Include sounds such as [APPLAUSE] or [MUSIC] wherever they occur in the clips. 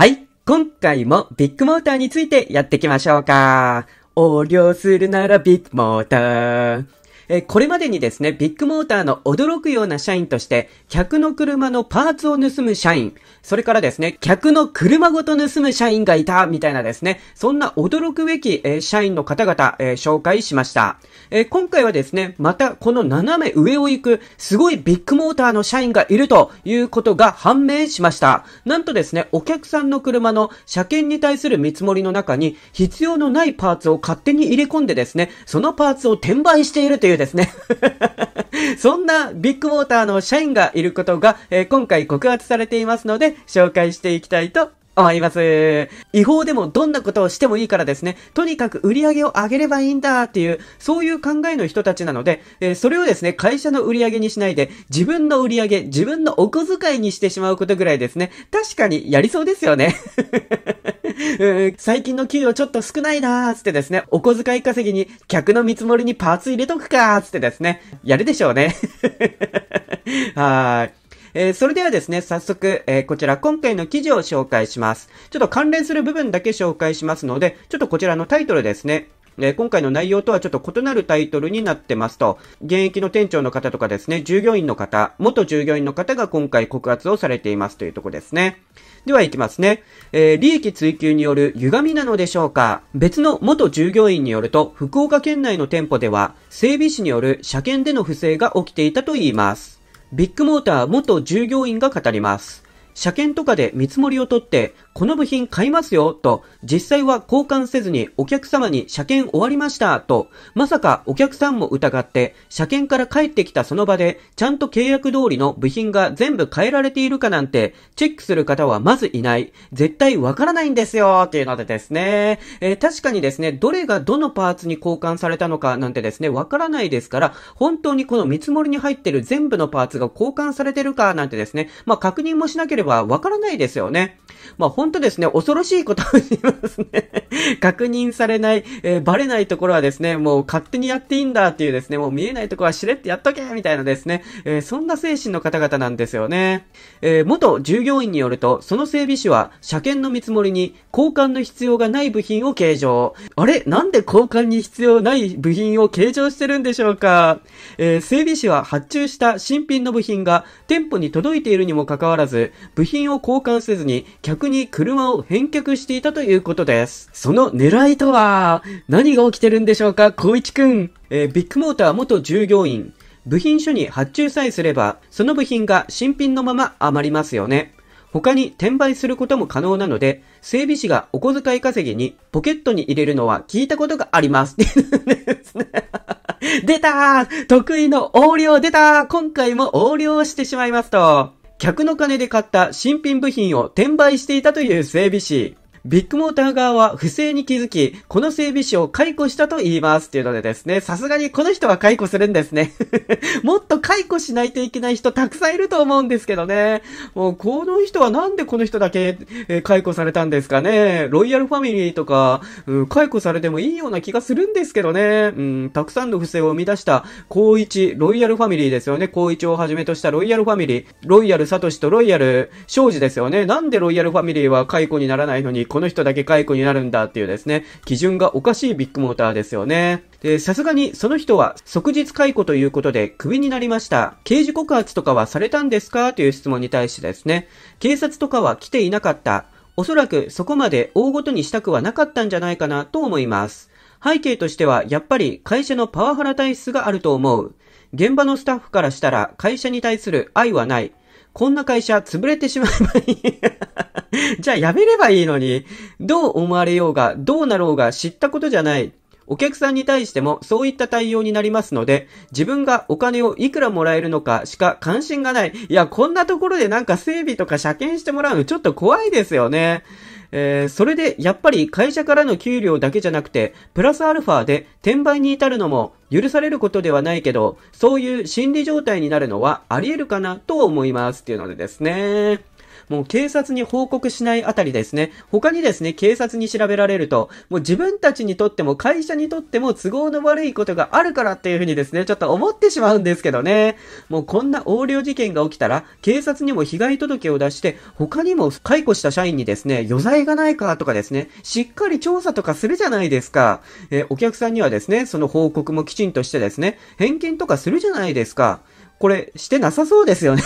はい。今回もビッグモーターについてやっていきましょうか。横領するならビッグモーター。えこれまでにですね、ビッグモーターの驚くような社員として、客の車のパーツを盗む社員、それからですね、客の車ごと盗む社員がいた、みたいなですね、そんな驚くべき、え社員の方々、え紹介しました。え今回はですね、またこの斜め上を行く、すごいビッグモーターの社員がいるということが判明しました。なんとですね、お客さんの車の車検に対する見積もりの中に、必要のないパーツを勝手に入れ込んでですね、そのパーツを転売しているというですね [LAUGHS] そんなビッグモーターの社員がいることが、えー、今回告発されていますので、紹介していきたいと思います。違法でもどんなことをしてもいいからですね、とにかく売り上げを上げればいいんだっていう、そういう考えの人たちなので、えー、それをですね、会社の売り上げにしないで、自分の売り上げ、自分のお小遣いにしてしまうことぐらいですね、確かにやりそうですよね。[LAUGHS] う [LAUGHS] ん、最近の給料ちょっと少ないなーつってですね、お小遣い稼ぎに客の見積もりにパーツ入れとくかーつってですね、やるでしょうね。[LAUGHS] はい。えー、それではですね、早速、えー、こちら今回の記事を紹介します。ちょっと関連する部分だけ紹介しますので、ちょっとこちらのタイトルですね。で、今回の内容とはちょっと異なるタイトルになってますと、現役の店長の方とかですね、従業員の方、元従業員の方が今回告発をされていますというとこですね。では行きますね。えー、利益追求による歪みなのでしょうか別の元従業員によると、福岡県内の店舗では、整備士による車検での不正が起きていたといいます。ビッグモーター元従業員が語ります。車検とかで見積もりを取って、この部品買いますよと、実際は交換せずにお客様に車検終わりましたと、まさかお客さんも疑って、車検から帰ってきたその場で、ちゃんと契約通りの部品が全部変えられているかなんて、チェックする方はまずいない。絶対わからないんですよっていうのでですね、えー、確かにですね、どれがどのパーツに交換されたのかなんてですね、わからないですから、本当にこの見積もりに入ってる全部のパーツが交換されてるかなんてですね、まあ確認もしなければわからないですよね。まあ本当ですね、恐ろしいことをいますね。[LAUGHS] 確認されない、えー、バレないところはですね、もう勝手にやっていいんだっていうですね、もう見えないところはしれってやっとけみたいなですね、えー、そんな精神の方々なんですよね。えー、元従業員によると、その整備士は、車検の見積もりに交換の必要がない部品を計上。あれなんで交換に必要ない部品を計上してるんでしょうかえ整備士は発注した新品の部品が店舗に届いているにもかかわらず、部品を交換せずに客に車を返却していたということです。その狙いとは、何が起きてるんでしょうか、光一くん。えー、ビッグモーター元従業員。部品所に発注さえすれば、その部品が新品のまま余りますよね。他に転売することも可能なので、整備士がお小遣い稼ぎにポケットに入れるのは聞いたことがあります。[LAUGHS] 出たー得意の横領出たー今回も横領してしまいますと。客の金で買った新品部品を転売していたという整備士。ビッグモーター側は不正に気づき、この整備士を解雇したと言います。っていうのでですね、さすがにこの人は解雇するんですね。[LAUGHS] もっと解雇しないといけない人たくさんいると思うんですけどね。もうこの人はなんでこの人だけ、え解雇されたんですかね。ロイヤルファミリーとか、うん、解雇されてもいいような気がするんですけどね。うん、たくさんの不正を生み出した高一、ロイヤルファミリーですよね。高一をはじめとしたロイヤルファミリー。ロイヤルサトシとロイヤル庄司ですよね。なんでロイヤルファミリーは解雇にならないのに、この人だけ解雇になるんだっていうですね、基準がおかしいビッグモーターですよね。で、さすがにその人は即日解雇ということでクビになりました。刑事告発とかはされたんですかという質問に対してですね、警察とかは来ていなかった。おそらくそこまで大ごとにしたくはなかったんじゃないかなと思います。背景としてはやっぱり会社のパワハラ体質があると思う。現場のスタッフからしたら会社に対する愛はない。こんな会社潰れてしまえばいい。[LAUGHS] じゃあやめればいいのに、どう思われようが、どうなろうが知ったことじゃない。お客さんに対してもそういった対応になりますので、自分がお金をいくらもらえるのかしか関心がない。いや、こんなところでなんか整備とか車検してもらうのちょっと怖いですよね。えー、それでやっぱり会社からの給料だけじゃなくて、プラスアルファで転売に至るのも許されることではないけど、そういう心理状態になるのはあり得るかなと思いますっていうのでですね。もう警察に報告しないあたりですね。他にですね、警察に調べられると、もう自分たちにとっても会社にとっても都合の悪いことがあるからっていうふうにですね、ちょっと思ってしまうんですけどね。もうこんな横領事件が起きたら、警察にも被害届を出して、他にも解雇した社員にですね、余罪がないかとかですね、しっかり調査とかするじゃないですか。えー、お客さんにはですね、その報告もきちんとしてですね、返金とかするじゃないですか。これしてなさそうですよね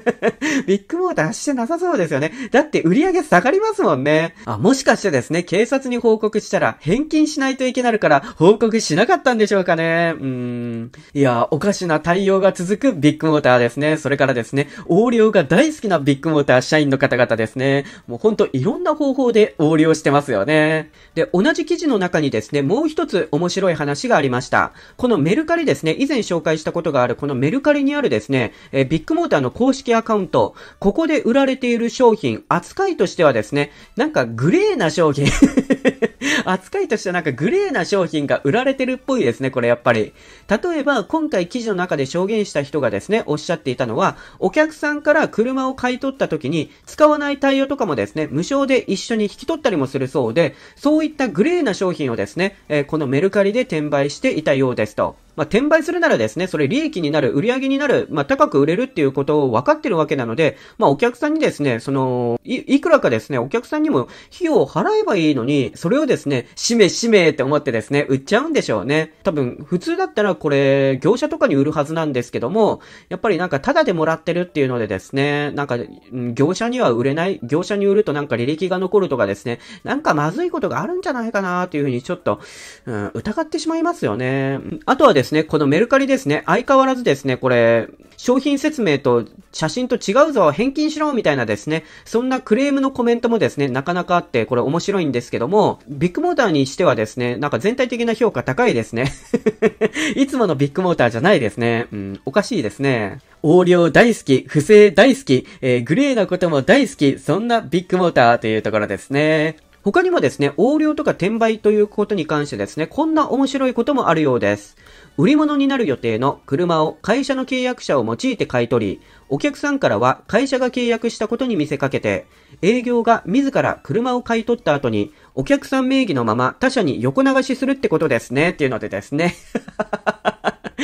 [LAUGHS] ビッグモーターしてなさそうですよね。だって売り上げ下がりますもんね。あ、もしかしてですね、警察に報告したら返金しないといけないから報告しなかったんでしょうかね。うーん。いや、おかしな対応が続くビッグモーターですね。それからですね、横領が大好きなビッグモーター社員の方々ですね。もうほんといろんな方法で横領してますよね。で、同じ記事の中にですね、もう一つ面白い話がありました。このメルカリですね、以前紹介したことがあるこのメルカリににあるですね、えビッグモーターの公式アカウント、ここで売られている商品、扱いとしてはですね、なんかグレーな商品 [LAUGHS] 扱いとしてはなんかグレーな商品が売られてるっぽいですね、これやっぱり。例えば、今回記事の中で証言した人がですね、おっしゃっていたのは、お客さんから車を買い取った時に、使わないタイヤとかもですね、無償で一緒に引き取ったりもするそうで、そういったグレーな商品をですね、えー、このメルカリで転売していたようですと。まあ、転売するならですね、それ利益になる、売り上げになる、まあ、高く売れるっていうことを分かってるわけなので、まあ、お客さんにですね、その、い、いくらかですね、お客さんにも費用を払えばいいのに、それをですね、しめしめって思ってですね、売っちゃうんでしょうね。多分、普通だったらこれ、業者とかに売るはずなんですけども、やっぱりなんかタダでもらってるっていうのでですね、なんか、業者には売れない、業者に売るとなんか履歴が残るとかですね、なんかまずいことがあるんじゃないかなというふうにちょっと、うん、疑ってしまいますよね。あとはですね、このメルカリですね、相変わらずですね、これ、商品説明と写真と違うぞ、返金しろみたいなですね、そんなクレームのコメントもですね、なかなかあって、これ面白いんですけど、ども、ビッグモーターにしてはですね、なんか全体的な評価高いですね。[LAUGHS] いつものビッグモーターじゃないですね。うん、おかしいですね。横領大好き、不正大好き、えー、グレーなことも大好き、そんなビッグモーターというところですね。他にもですね、横領とか転売ということに関してですね、こんな面白いこともあるようです。売り物になる予定の車を会社の契約者を用いて買い取り、お客さんからは会社が契約したことに見せかけて、営業が自ら車を買い取った後に、お客さん名義のまま他社に横流しするってことですね、っていうのでですね。[LAUGHS]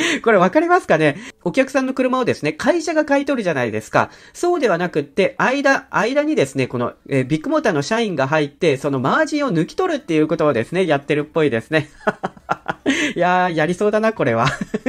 [LAUGHS] これわかりますかねお客さんの車をですね、会社が買い取るじゃないですか。そうではなくって、間、間にですね、この、えー、ビッグモーターの社員が入って、そのマージンを抜き取るっていうことをですね、やってるっぽいですね。[LAUGHS] [LAUGHS] いやー、やりそうだな、これは。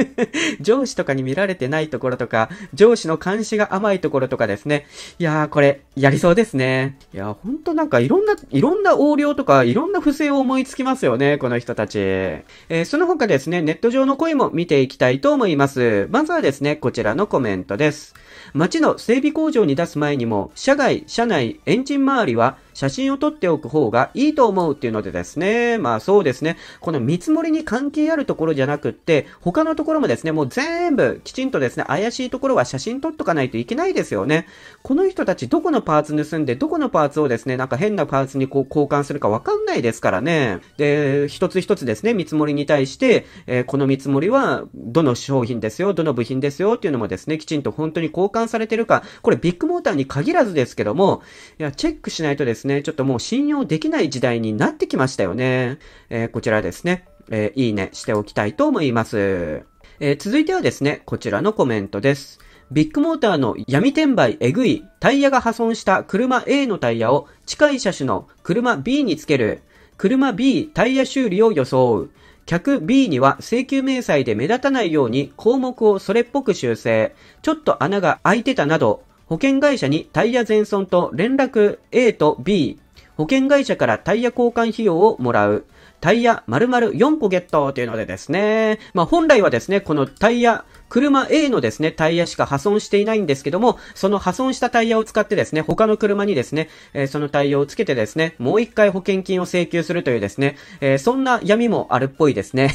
[LAUGHS] 上司とかに見られてないところとか、上司の監視が甘いところとかですね。いやー、これ、やりそうですね。いやー、ほんとなんかいろんな、いろんな横領とか、いろんな不正を思いつきますよね、この人たち。えー、その他ですね、ネット上の声も見ていきたいと思います。まずはですね、こちらのコメントです。街の整備工場に出す前にも、社外、社内、エンジン周りは、写真を撮っておく方がいいと思うっていうのでですね、まあそうですね、この見積もりに関係あるところじゃなくって、他のところもですね、もう全部きちんとですね、怪しいところは写真撮っとかないといけないですよね。この人たちどこのパーツ盗んで、どこのパーツをですね、なんか変なパーツにこう交換するかわかんないですからね。で、一つ一つですね、見積もりに対して、えー、この見積もりはどの商品ですよ、どの部品ですよっていうのもですね、きちんと本当に交換されてるか、これビッグモーターに限らずですけども、いや、チェックしないとですね、ですね、ちょっともう信用できない時代になってきましたよね。えー、こちらですね、えー、いいねしておきたいと思います。えー、続いてはですね、こちらのコメントです。ビッグモーターの闇転売えぐい、タイヤが破損した車 A のタイヤを近い車種の車 B につける、車 B タイヤ修理を装う、客 B には請求明細で目立たないように項目をそれっぽく修正、ちょっと穴が開いてたなど、保険会社にタイヤ全損と連絡 A と B、保険会社からタイヤ交換費用をもらう。タイヤ丸々4個ゲットというのでですね。まあ、本来はですね、このタイヤ、車 A のですね、タイヤしか破損していないんですけども、その破損したタイヤを使ってですね、他の車にですね、えー、そのタイヤをつけてですね、もう一回保険金を請求するというですね、えー、そんな闇もあるっぽいですね。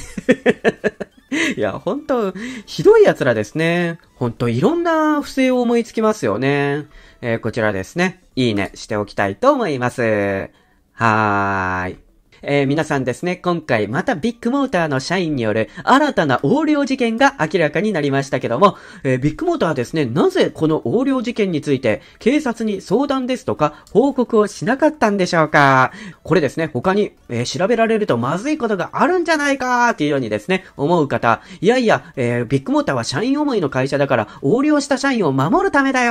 いや、ほんと、ひどい奴らですね。ほんと、いろんな不正を思いつきますよね。えー、こちらですね。いいねしておきたいと思います。はーい。えー、皆さんですね、今回またビッグモーターの社員による新たな横領事件が明らかになりましたけども、えー、ビッグモーターはですね、なぜこの横領事件について警察に相談ですとか報告をしなかったんでしょうかこれですね、他に、えー、調べられるとまずいことがあるんじゃないかっていうようにですね、思う方、いやいや、えー、ビッグモーターは社員思いの会社だから横領した社員を守るためだよ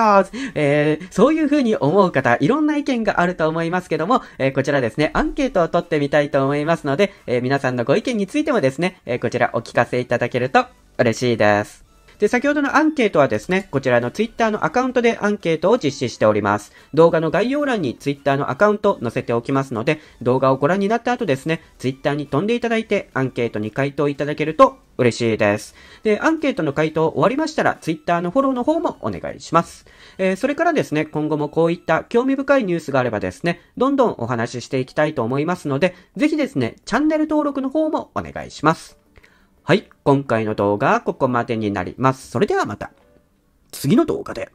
えー、そういう風に思う方、いろんな意見があると思いますけども、えー、こちらですね、アンケートを取ってみたたいと思いますので、え皆さんのご意見についてもですね、えこちらお聞かせいただけると嬉しいです。で、先ほどのアンケートはですね、こちらの Twitter のアカウントでアンケートを実施しております。動画の概要欄に Twitter のアカウント載せておきますので、動画をご覧になった後ですね、Twitter に飛んでいただいて、アンケートに回答いただけると嬉しいです。で、アンケートの回答終わりましたら、Twitter のフォローの方もお願いします。えー、それからですね、今後もこういった興味深いニュースがあればですね、どんどんお話ししていきたいと思いますので、ぜひですね、チャンネル登録の方もお願いします。はい、今回の動画はここまでになります。それではまた、次の動画で。